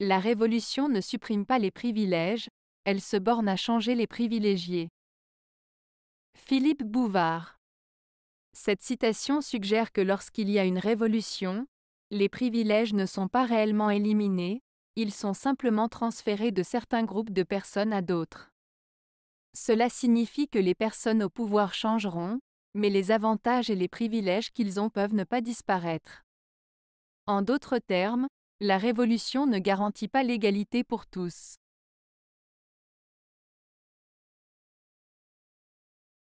La révolution ne supprime pas les privilèges, elle se borne à changer les privilégiés. Philippe Bouvard Cette citation suggère que lorsqu'il y a une révolution, les privilèges ne sont pas réellement éliminés, ils sont simplement transférés de certains groupes de personnes à d'autres. Cela signifie que les personnes au pouvoir changeront, mais les avantages et les privilèges qu'ils ont peuvent ne pas disparaître. En d'autres termes, la Révolution ne garantit pas l'égalité pour tous.